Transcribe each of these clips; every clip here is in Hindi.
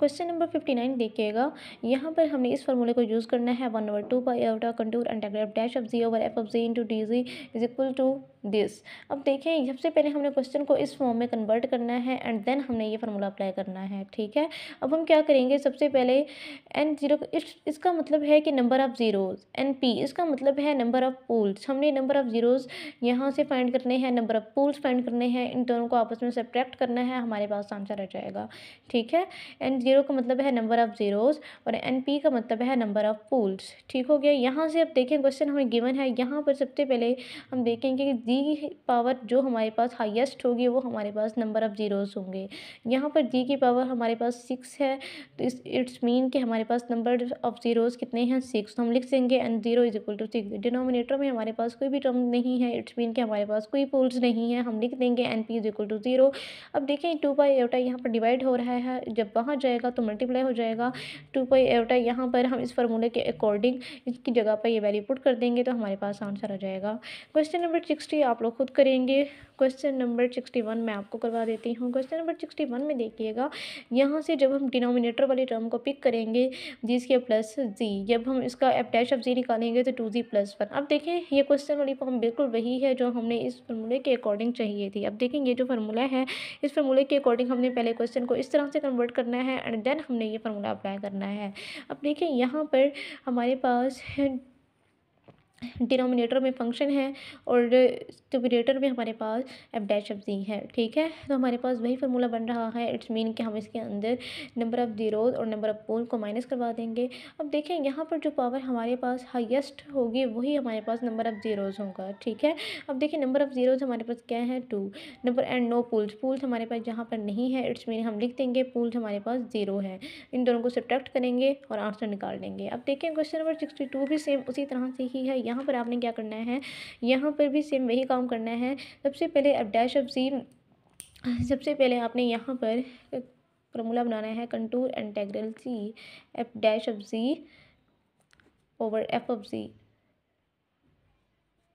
क्वेश्चन नंबर फिफ्टी नाइन देखिएगा यहाँ पर हमने इस फॉर्मूले को यूज़ करना है one over two pi out contour and dash of G over F of G into D G is equal to this अब देखें सबसे पहले हमने क्वेश्चन को इस फॉर्म में कन्वर्ट करना है एंड देन हमने ये फार्मूला अप्लाई करना है ठीक है अब हम क्या करेंगे सबसे पहले एन जीरो इस, इसका मतलब है कि number of zeros N P इसका मतलब है नंबर ऑफ़ पूल्स हमने नंबर ऑफ़ ज़ीरोज़ यहाँ से फाइंड करने हैं नंबर ऑफ़ पूल्स फाइंड करने हैं इन दोनों को आपस में सब्ट्रैक्ट करना है हमारे पास आंसर रह जाएगा ठीक है एन जीरो का मतलब है नंबर ऑफ़ ज़ीरोज़ और एन पी का मतलब है नंबर ऑफ़ पूल्स ठीक हो गया यहाँ से अब देखें क्वेश्चन हमें गिवन है यहाँ पर सबसे पहले हम देखेंगे कि दी पावर जो हमारे पास हाईएस्ट होगी वो हमारे पास नंबर ऑफ़ ज़ीरोज़ होंगे यहाँ पर जी की पावर हमारे पास सिक्स है तो इस इट्स मीन कि हमारे पास नंबर ऑफ़ ज़ीरोज़ कितने हैं सिक्स तो हम लिख देंगे and zero is equal to six denominator में हमारे पास कोई भी टर्म नहीं है इट्स मीन कि हमारे पास कोई पोल्स नहीं है हम लिख देंगे N P is equal to zero अब देखें टू पाई एवटा यहाँ पर डिवाइड हो रहा है जब वहाँ जाएगा तो मल्टीप्लाई हो जाएगा टू पाई एवटा यहाँ पर हम इस फार्मूले के अकॉर्डिंग इसकी जगह पर ये वैल्यू पुट कर देंगे तो हमारे पास आंसर आ जाएगा क्वेश्चन नंबर सिक्सटी ये आप लोग खुद करेंगे क्वेश्चन नंबर सिक्सटी वन मैं आपको करवा देती हूँ क्वेश्चन नंबर सिक्सटी वन में देखिएगा यहाँ से जब हम डिनोमिनेटर वाली टर्म को पिक करेंगे जिसके प्लस जी जब हम इसका एपटैच ऑफ जी निकालेंगे तो टू जी प्लस वन अब देखें ये क्वेश्चन वाली फॉर्म बिल्कुल वही है जो हमने इस फार्मूले के अकॉर्डिंग चाहिए थी अब देखें ये जो फार्मूला है इस फार्मूले के अकॉर्डिंग हमने पहले क्वेश्चन को इस तरह से कन्वर्ट करना है एंड देन हमने ये फार्मूला अप्लाई करना है अब देखें यहाँ पर हमारे पास डिनोमिनेटर में फंक्शन है और डिनोमिनेटर में हमारे पास एफ डैश एफ जी है ठीक है तो हमारे पास वही फार्मूला बन रहा है इट्स मीन कि हम इसके अंदर नंबर ऑफ़ ज़ीरोज़ और नंबर ऑफ़ पोल को माइनस करवा देंगे अब देखें यहाँ पर जो पावर हमारे पास हाईएस्ट होगी वही हमारे पास नंबर ऑफ़ ज़ीरोज़ होगा ठीक है अब देखिए नंबर ऑफ़ ज़ीरोज़ हमारे पास क्या है two number and no poles poles हमारे पास जहाँ पर नहीं है इट्स मीन हम लिख देंगे पुल्स हमारे पास ज़ीरो है इन दोनों को सब्ट्रैक्ट करेंगे और आंसर निकाल लेंगे अब देखें क्वेश्चन नंबर सिक्सटी भी सेम उसी तरह से ही है यहाँ पर आपने क्या करना है यहाँ पर भी सेम वही काम करना है सबसे पहले अब डैश ऑफ जी सबसे पहले आपने यहाँ पर फॉर्मूला बनाना है contour integral C F dash of G over F of G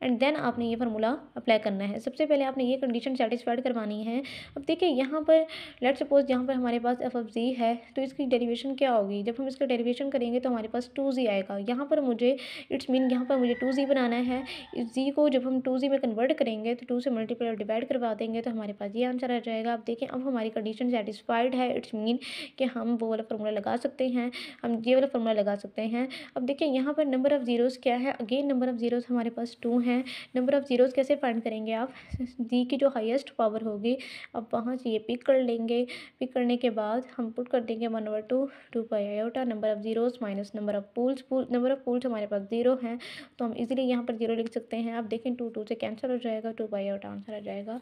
and then आपने ये फार्मूला अप्लाई करना है सबसे पहले आपने ये कंडीशन सेटिस्फाइड करवानी है अब देखिए यहाँ पर लेट सपोज यहाँ पर हमारे पास एफ एफ जी है तो इसकी डेरिवेशन क्या होगी जब हम इसका डेरिवेशन करेंगे तो हमारे पास टू जी आएगा यहाँ पर मुझे इट्स मीन यहाँ पर मुझे टू जी बनाना है इस जी को जब हम टू जी में कन्वर्ट करेंगे तो टू से मल्टीपल और डिवाइड करवा देंगे तो हमारे पास ये आंसर आ जाएगा आप देखें अब हमारी कंडीशन सेटिस्फाइड है इट्स मीन कि हम वो वाला फार्मूला लगा सकते हैं हम ये वाला फार्मूला लगा सकते हैं अब देखिए यहाँ पर नंबर ऑफ़ जीरोज़ क्या है अगेन नंबर ऑफ़ जीरोज़ हमारे पास टू हैं नंबर ऑफ़ जीरोस कैसे फाइंड करेंगे आप जी की जो हाईएस्ट पावर होगी अब वहाँ से ये पिक कर लेंगे पिक करने के बाद हम पुट कर देंगे one over two two pi iota number of zeros minus number of poles pole number of poles हमारे पास ज़ीरो हैं तो हम इजीली यहाँ पर ज़ीरो लिख सकते हैं आप देखें टू टू से कैंसिल हो जाएगा टू पाई आयोटा आंसर आ जाएगा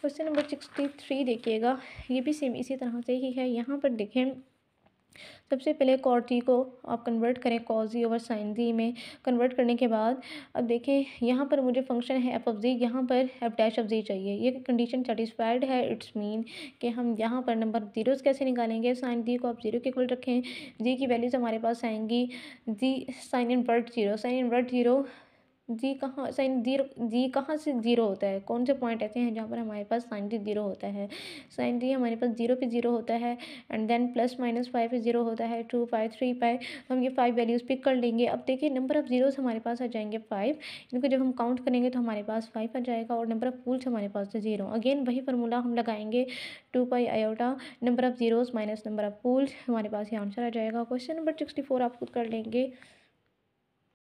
क्वेश्चन नंबर सिक्सटी थ्री देखिएगा ये भी सेम इसी तरह से ही है यहाँ पर देखें सबसे पहले कॉर्टी को आप कन्वर्ट करें कॉजी ओवर साइन जी में कन्वर्ट करने के बाद अब देखें यहाँ पर मुझे फंक्शन है एफ ऑफ जी यहाँ पर एफ डैश ऑफ जी चाहिए ये कंडीशन सेटिस्फाइड है इट्स मीन कि हम यहाँ पर नंबर जीरोज़ कैसे निकालेंगे साइन जी को आप जीरो के इक्वल रखें जी की वैल्यूज़ हमारे पास आएंगी G sign in word zero sign in word zero G कहाँ साइन जीरो जी कहाँ से जीरो होता है कौन से पॉइंट ऐसे हैं जहाँ पर हमारे पास साइन जी जीरो होता है साइन जी हमारे पास जीरो पे जीरो होता है and then plus minus five पे जीरो होता है टू फाइव थ्री फाइव हम ये फाइव वैल्यूज़ पिक कर लेंगे अब देखिए नंबर ऑफ जीरोज़ हमारे पास आ जाएंगे फाइव इनको जब हम काउंट करेंगे तो हमारे पास फाइव आ जाएगा और नंबर ऑफ पुल्स हमारे पास जीरो तो अगेन वही फार्मूला हम लगाएंगे two pi iota number of zeros minus number of poles हमारे पास ये आंसर आ जाएगा क्वेश्चन नंबर सिक्सटी फोर आप खुद कर लेंगे